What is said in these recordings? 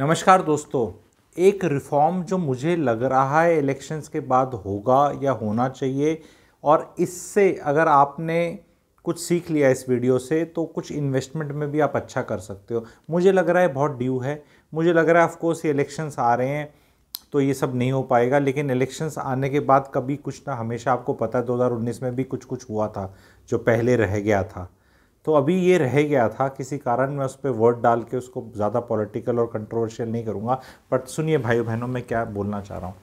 नमस्कार दोस्तों एक रिफॉर्म जो मुझे लग रहा है इलेक्शंस के बाद होगा या होना चाहिए और इससे अगर आपने कुछ सीख लिया इस वीडियो से तो कुछ इन्वेस्टमेंट में भी आप अच्छा कर सकते हो मुझे लग रहा है बहुत ड्यू है मुझे लग रहा है ऑफकोर्स ये इलेक्शंस आ रहे हैं तो ये सब नहीं हो पाएगा लेकिन इलेक्शंस आने के बाद कभी कुछ ना हमेशा आपको पता है 2019 में भी कुछ कुछ हुआ था जो पहले रह गया था तो अभी ये रह गया था किसी कारण मैं उस पर वर्ड डाल के उसको ज़्यादा पॉलिटिकल और कंट्रोवर्शियल नहीं करूँगा बट सुनिए भाई बहनों मैं क्या बोलना चाह रहा हूँ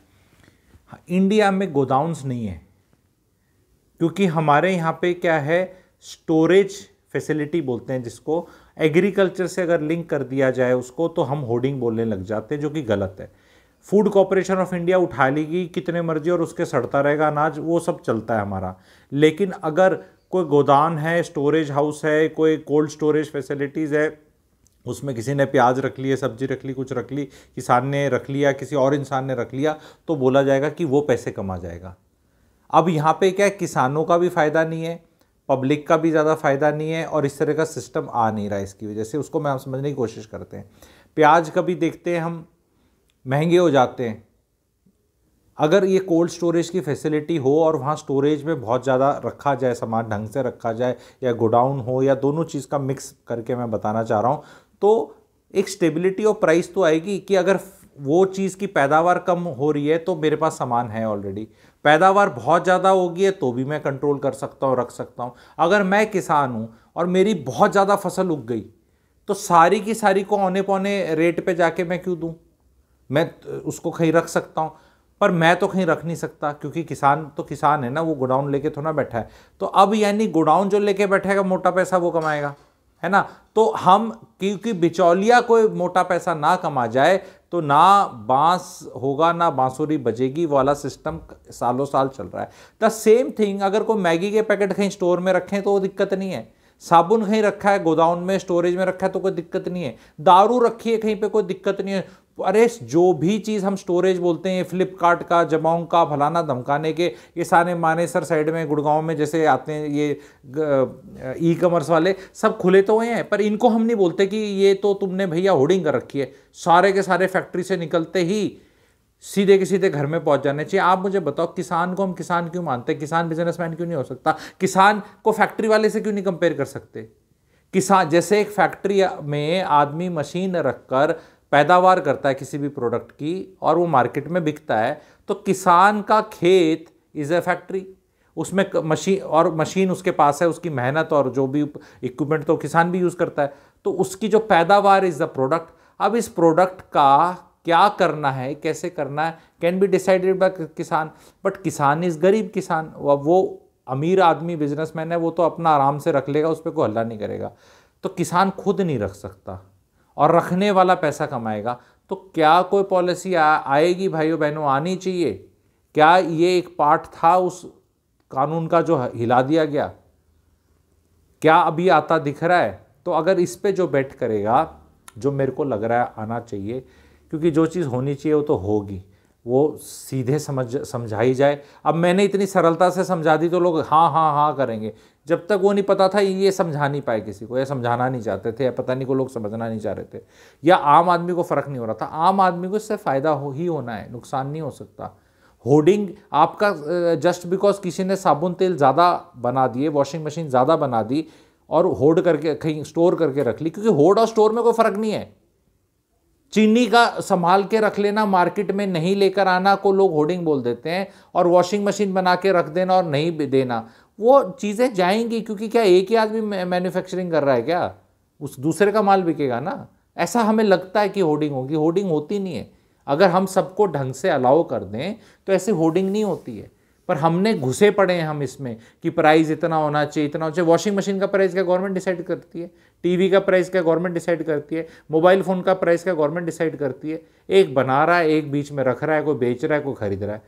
इंडिया में गोदाउंस नहीं है क्योंकि हमारे यहाँ पे क्या है स्टोरेज फैसिलिटी बोलते हैं जिसको एग्रीकल्चर से अगर लिंक कर दिया जाए उसको तो हम होर्डिंग बोलने लग जाते हैं जो कि गलत है फूड कॉरपोरेशन ऑफ इंडिया उठा लेगी कितने मर्जी और उसके सड़ता रहेगा अनाज वो सब चलता है हमारा लेकिन अगर कोई गोदान है स्टोरेज हाउस है कोई कोल्ड स्टोरेज फैसिलिटीज़ है उसमें किसी ने प्याज रख लिए सब्जी रख ली कुछ रख ली किसान ने रख लिया किसी और इंसान ने रख लिया तो बोला जाएगा कि वो पैसे कमा जाएगा अब यहाँ पे क्या है किसानों का भी फ़ायदा नहीं है पब्लिक का भी ज़्यादा फ़ायदा नहीं है और इस तरह का सिस्टम आ नहीं रहा है इसकी वजह से उसको मैं हम समझने की कोशिश करते हैं प्याज कभी देखते हैं हम महंगे हो जाते हैं अगर ये कोल्ड स्टोरेज की फैसिलिटी हो और वहाँ स्टोरेज में बहुत ज़्यादा रखा जाए सामान ढंग से रखा जाए या गोडाउन हो या दोनों चीज़ का मिक्स करके मैं बताना चाह रहा हूँ तो एक स्टेबिलिटी और प्राइस तो आएगी कि अगर वो चीज़ की पैदावार कम हो रही है तो मेरे पास सामान है ऑलरेडी पैदावार बहुत ज़्यादा होगी है तो भी मैं कंट्रोल कर सकता हूँ रख सकता हूँ अगर मैं किसान हूँ और मेरी बहुत ज़्यादा फसल उग गई तो सारी की सारी को औने पौने रेट पे जाके मैं क्यों दूँ मैं उसको कहीं रख सकता हूँ पर मैं तो कहीं रख नहीं सकता क्योंकि किसान तो किसान है ना वो गोडाउन लेके थोड़ा बैठा है तो अब यानी गोडाउन जो लेके बैठेगा मोटा पैसा वो कमाएगा है ना तो हम क्योंकि बिचौलिया कोई मोटा पैसा ना कमा जाए तो ना बांस होगा ना बांसुरी बजेगी वाला सिस्टम सालों साल चल रहा है द सेम थिंग अगर कोई मैगी के पैकेट कहीं स्टोर में रखें तो वो दिक्कत नहीं है साबुन कहीं रखा है गोदाउन में स्टोरेज में रखा है तो कोई दिक्कत नहीं है दारू रखी है कहीं पे कोई दिक्कत नहीं है अरे जो भी चीज़ हम स्टोरेज बोलते हैं फ्लिपकार्ट का जबोंग का फलाना धमकाने के ये सारे माने सर साइड में गुड़गांव में जैसे आते हैं ये ई कॉमर्स वाले सब खुले तो हुए हैं पर इनको हम नहीं बोलते कि ये तो तुमने भैया होर्डिंग कर रखी है सारे के सारे फैक्ट्री से निकलते ही सीधे के सीधे घर में पहुंच जाने चाहिए आप मुझे बताओ किसान को हम किसान क्यों मानते हैं किसान बिजनेसमैन क्यों नहीं हो सकता किसान को फैक्ट्री वाले से क्यों नहीं कंपेयर कर सकते किसान जैसे एक फैक्ट्री में आदमी मशीन रखकर पैदावार करता है किसी भी प्रोडक्ट की और वो मार्केट में बिकता है तो किसान का खेत इज़ ए फैक्ट्री उसमें मशीन और मशीन उसके पास है उसकी मेहनत और जो भी इक्विपमेंट तो किसान भी यूज़ करता है तो उसकी जो पैदावार इज़ द प्रोडक्ट अब इस प्रोडक्ट का क्या करना है कैसे करना है कैन बी डिसाइडेड बाय किसान बट किसान इज़ गरीब किसान वो अमीर आदमी बिजनेसमैन है वो तो अपना आराम से रख लेगा उस पर कोई हल्ला नहीं करेगा तो किसान खुद नहीं रख सकता और रखने वाला पैसा कमाएगा तो क्या कोई पॉलिसी आ, आएगी भाइयों बहनों आनी चाहिए क्या ये एक पार्ट था उस कानून का जो हिला दिया गया क्या अभी आता दिख रहा है तो अगर इस पे जो बैठ करेगा जो मेरे को लग रहा है आना चाहिए क्योंकि जो चीज़ होनी चाहिए वो तो होगी वो सीधे समझ समझाई जाए अब मैंने इतनी सरलता से समझा दी तो लोग हाँ हाँ हाँ करेंगे जब तक वो नहीं पता था ये समझा नहीं पाए किसी को या समझाना नहीं चाहते थे या पता नहीं को लोग समझना नहीं चाह रहे थे या आम आदमी को फ़र्क नहीं हो रहा था आम आदमी को इससे फ़ायदा हो ही होना है नुकसान नहीं हो सकता होर्डिंग आपका जस्ट बिकॉज किसी ने साबुन तेल ज़्यादा बना दिए वॉशिंग मशीन ज़्यादा बना दी और होर्ड करके कहीं स्टोर करके रख ली क्योंकि होर्ड और स्टोर में कोई फ़र्क नहीं है चीनी का संभाल के रख लेना मार्केट में नहीं लेकर आना को लोग होर्डिंग बोल देते हैं और वॉशिंग मशीन बना के रख देना और नहीं देना वो चीज़ें जाएंगी क्योंकि क्या एक ही आदमी मैन्युफैक्चरिंग कर रहा है क्या उस दूसरे का माल बिकेगा ना ऐसा हमें लगता है कि होर्डिंग होगी होर्डिंग होती नहीं है अगर हम सबको ढंग से अलाउ कर दें तो ऐसी होर्डिंग नहीं होती है पर हमने घुसे पड़े हैं हम इसमें कि प्राइस इतना होना चाहिए इतना होना चाहिए वॉशिंग मशीन का प्राइस क्या गवर्नमेंट डिसाइड करती है टीवी का प्राइस क्या गवर्नमेंट डिसाइड करती है मोबाइल फ़ोन का प्राइस क्या गवर्नमेंट डिसाइड करती है एक बना रहा है एक बीच में रख रहा है कोई बेच रहा है कोई खरीद रहा है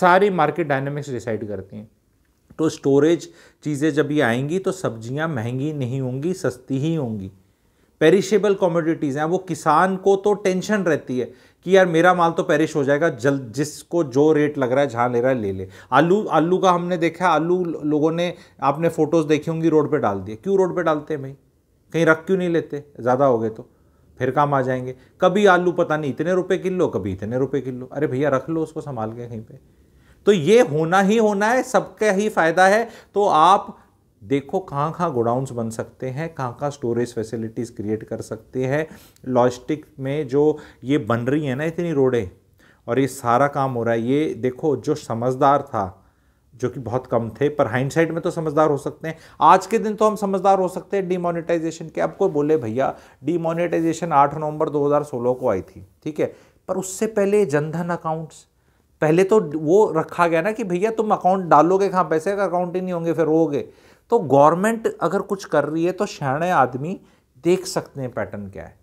सारी मार्केट डायनेमिक्स डिसाइड करती हैं तो स्टोरेज चीज़ें जब ये आएंगी तो सब्जियाँ महंगी नहीं होंगी सस्ती ही होंगी पेरिशेबल कॉमोडिटीज़ हैं वो किसान को तो टेंशन रहती है कि यार मेरा माल तो पेरिश हो जाएगा जल जिसको जो रेट लग रहा है जहाँ ले रहा है ले ले आलू आलू का हमने देखा आलू लोगों ने आपने फ़ोटोज़ देखी होंगी रोड पर डाल दिए क्यों रोड पर डालते हैं भाई कहीं रख क्यों नहीं लेते ज़्यादा हो गए तो फिर काम आ जाएंगे कभी आलू पता नहीं इतने रुपए किलो कभी इतने रुपए किलो अरे भैया रख लो उसको संभाल के कहीं पे तो ये होना ही होना है सबका ही फायदा है तो आप देखो कहाँ कहाँ गोडाउंस बन सकते हैं कहाँ कहाँ स्टोरेज फैसिलिटीज़ क्रिएट कर सकते हैं लॉजिस्टिक में जो ये बन रही है ना इतनी रोडें और ये सारा काम हो रहा है ये देखो जो समझदार था जो कि बहुत कम थे पर हाइंडसाइट में तो समझदार हो सकते हैं आज के दिन तो हम समझदार हो सकते हैं डीमोनेटाइजेशन के अब कोई बोले भैया डीमोनेटाइजेशन 8 नवंबर 2016 को आई थी ठीक है पर उससे पहले जनधन अकाउंट्स पहले तो वो रखा गया ना कि भैया तुम अकाउंट डालोगे कहाँ पैसे का अकाउंट ही नहीं होंगे फिर रोगे हो तो गवर्नमेंट अगर कुछ कर रही है तो शहणे आदमी देख सकते हैं पैटर्न क्या है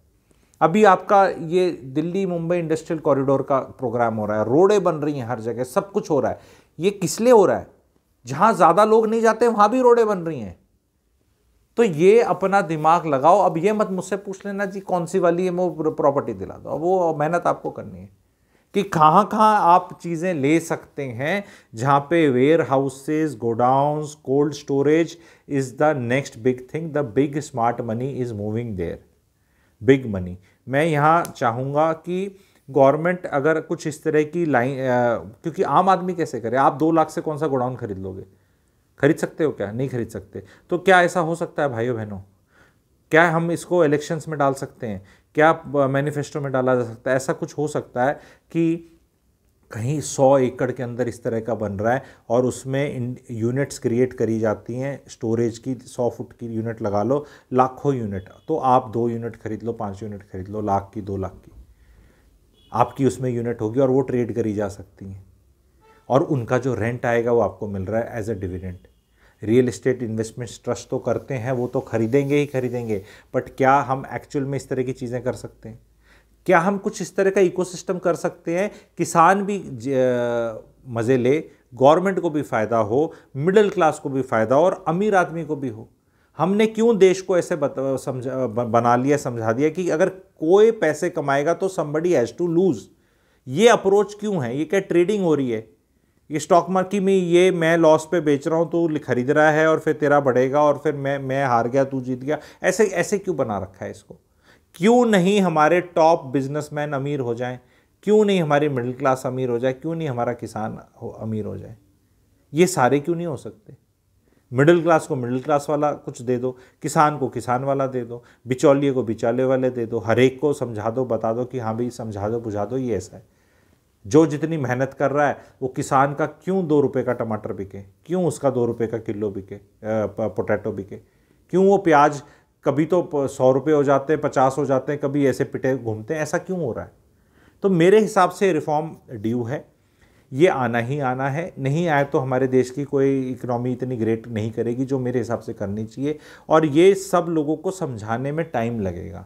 अभी आपका ये दिल्ली मुंबई इंडस्ट्रियल कॉरिडोर का प्रोग्राम हो रहा है रोडें बन रही हैं हर जगह सब कुछ हो रहा है ये किस लिए हो रहा है जहाँ ज़्यादा लोग नहीं जाते वहाँ भी रोडें बन रही हैं तो ये अपना दिमाग लगाओ अब ये मत मुझसे पूछ लेना जी कौन सी वाली है वो प्रॉपर्टी दिला दो वो मेहनत आपको करनी है कि कहाँ कहाँ आप चीज़ें ले सकते हैं जहाँ पे warehouses godowns cold storage is the next big thing the big smart money is moving there big money मैं यहाँ चाहूँगा कि गवर्नमेंट अगर कुछ इस तरह की लाइन क्योंकि आम आदमी कैसे करे आप दो लाख से कौन सा गोडाउन खरीद लोगे खरीद सकते हो क्या नहीं खरीद सकते तो क्या ऐसा हो सकता है भाइयों बहनों क्या हम इसको इलेक्शंस में डाल सकते हैं क्या मैनिफेस्टो में डाला जा सकता है ऐसा कुछ हो सकता है कि कहीं सौ एकड़ के अंदर इस तरह का बन रहा है और उसमें यूनिट्स क्रिएट करी जाती हैं स्टोरेज की सौ फुट की यूनिट लगा लो लाखों यूनिट तो आप दो यूनिट खरीद लो पाँच यूनिट खरीद लो लाख की दो लाख की आपकी उसमें यूनिट होगी और वो ट्रेड करी जा सकती हैं और उनका जो रेंट आएगा वो आपको मिल रहा है as a dividend real estate investments trust तो करते हैं वो तो खरीदेंगे ही खरीदेंगे बट क्या हम एक्चुअल में इस तरह की चीज़ें कर सकते हैं क्या हम कुछ इस तरह का इकोसिस्टम कर सकते हैं किसान भी मज़े ले गवर्नमेंट को भी फ़ायदा हो मिडिल क्लास को भी फ़ायदा हो और अमीर आदमी को भी हो हमने क्यों देश को ऐसे समझा बना लिया समझा दिया कि अगर कोई पैसे कमाएगा तो समबडी हैज़ टू लूज़ ये अप्रोच क्यों है ये क्या ट्रेडिंग हो रही है ये स्टॉक मार्केट में ये मैं लॉस पे बेच रहा हूँ तो खरीद रहा है और फिर तेरा बढ़ेगा और फिर मैं मैं हार गया तू जीत गया ऐसे ऐसे क्यों बना रखा है इसको क्यों नहीं हमारे टॉप बिजनेसमैन अमीर हो जाएं क्यों नहीं हमारी मिडिल क्लास अमीर हो जाए क्यों नहीं हमारा किसान हो, अमीर हो जाए ये सारे क्यों नहीं हो सकते मिडिल क्लास को मिडिल क्लास वाला कुछ दे दो किसान को किसान वाला दे दो बिचौलिए को बिचौले वाले दे दो हरेक को समझा दो बता दो कि हाँ भाई समझा दो बुझा दो ये ऐसा है जो जितनी मेहनत कर रहा है वो किसान का क्यों दो रुपये का टमाटर बिके क्यों उसका दो रुपये का किलो बिके पोटैटो बिके क्यों वो प्याज कभी तो सौ रुपये हो जाते हैं पचास हो जाते हैं कभी ऐसे पिटे घूमते हैं ऐसा क्यों हो रहा है तो मेरे हिसाब से रिफॉर्म ड्यू है ये आना ही आना है नहीं आए तो हमारे देश की कोई इकोनॉमी इतनी ग्रेट नहीं करेगी जो मेरे हिसाब से करनी चाहिए और ये सब लोगों को समझाने में टाइम लगेगा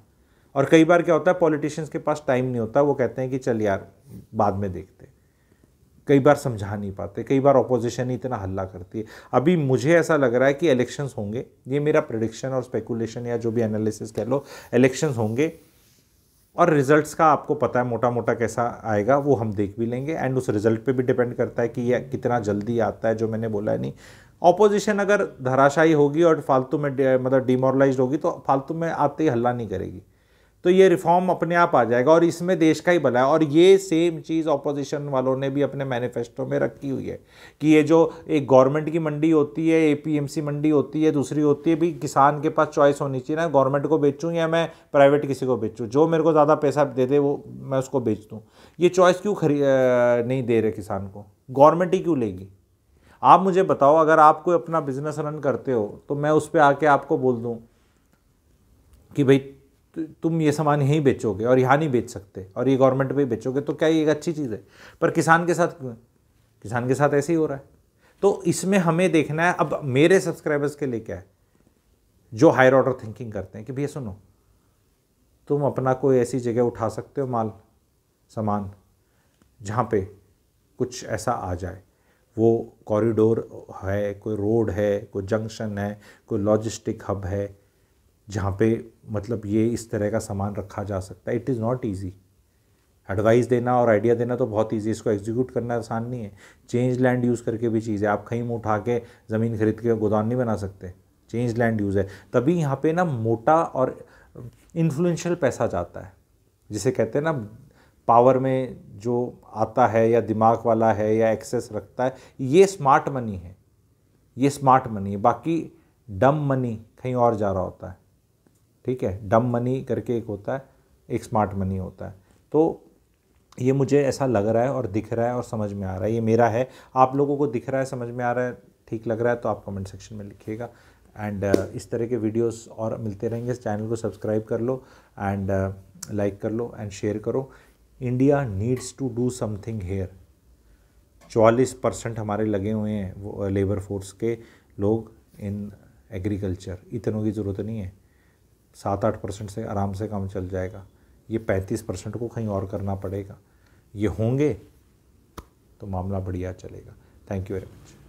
और कई बार क्या होता है पॉलिटिशियंस के पास टाइम नहीं होता वो कहते हैं कि चल यार बाद में देखते कई बार समझा नहीं पाते कई बार अपोजिशन ही इतना हल्ला करती है अभी मुझे ऐसा लग रहा है कि इलेक्शंस होंगे ये मेरा प्रडिक्शन और स्पेकुलेशन या जो भी एनालिसिस कह लो इलेक्शंस होंगे और रिजल्ट्स का आपको पता है मोटा मोटा कैसा आएगा वो हम देख भी लेंगे एंड उस रिजल्ट पे भी डिपेंड करता है कि ये कितना जल्दी आता है जो मैंने बोला है नहीं ऑपोजिशन अगर धराशायी होगी और फालतू में मतलब डिमोरलाइज होगी तो फालतू में आते ही हल्ला नहीं करेगी तो ये रिफॉर्म अपने आप आ जाएगा और इसमें देश का ही भला है और ये सेम चीज़ ऑपोजिशन वालों ने भी अपने मैनिफेस्टो में रखी हुई है कि ये जो एक गवर्नमेंट की मंडी होती है ए मंडी होती है दूसरी होती है भी किसान के पास चॉइस होनी चाहिए ना गवर्नमेंट को बेचूँ या मैं प्राइवेट किसी को बेचूँ जो मेरे को ज़्यादा पैसा दे दे वो मैं उसको बेच दूँ ये चॉइस क्यों खरी नहीं दे रहे किसान को गवर्नमेंट ही क्यों लेगी आप मुझे बताओ अगर आप कोई अपना बिजनेस रन करते हो तो मैं उस पर आके आपको बोल दूँ कि भाई तुम ये सामान यहीं बेचोगे और यहाँ नहीं बेच सकते और ये गवर्नमेंट पर बेचोगे तो क्या ये एक अच्छी चीज़ है पर किसान के साथ किसान के साथ ऐसे ही हो रहा है तो इसमें हमें देखना है अब मेरे सब्सक्राइबर्स के लिए क्या है जो हायर ऑर्डर थिंकिंग करते हैं कि भैया सुनो तुम अपना कोई ऐसी जगह उठा सकते हो माल सामान जहाँ पे कुछ ऐसा आ जाए वो कॉरिडोर है कोई रोड है कोई जंक्शन है कोई लॉजिस्टिक हब है जहाँ पे मतलब ये इस तरह का सामान रखा जा सकता है it is not easy advice देना और आइडिया देना तो बहुत ईजी इसको एग्जीक्यूट करना आसान नहीं है चेंज लैंड यूज़ करके भी चीज़ है आप कहीं मुँह उठा के ज़मीन खरीद के गोदान नहीं बना सकते चेंज लैंड यूज़ है तभी यहाँ पे ना मोटा और इन्फ्लुएंशियल पैसा जाता है जिसे कहते हैं ना पावर में जो आता है या दिमाग वाला है या एक्सेस रखता है ये स्मार्ट मनी है ये स्मार्ट मनी है बाकी डम मनी कहीं और जा रहा होता है ठीक है डम मनी करके एक होता है एक स्मार्ट मनी होता है तो ये मुझे ऐसा लग रहा है और दिख रहा है और समझ में आ रहा है ये मेरा है आप लोगों को दिख रहा है समझ में आ रहा है ठीक लग रहा है तो आप कमेंट सेक्शन में लिखिएगा एंड uh, इस तरह के वीडियोस और मिलते रहेंगे इस चैनल को सब्सक्राइब कर लो एंड लाइक uh, कर लो एंड शेयर करो India needs to do something here चौलीस परसेंट हमारे लगे हुए हैं वो लेबर uh, फोर्स के लोग इन एग्रीकल्चर इतनों की ज़रूरत नहीं है सात आठ परसेंट से आराम से काम चल जाएगा ये पैंतीस परसेंट को कहीं और करना पड़ेगा ये होंगे तो मामला बढ़िया चलेगा थैंक यू वेरी मच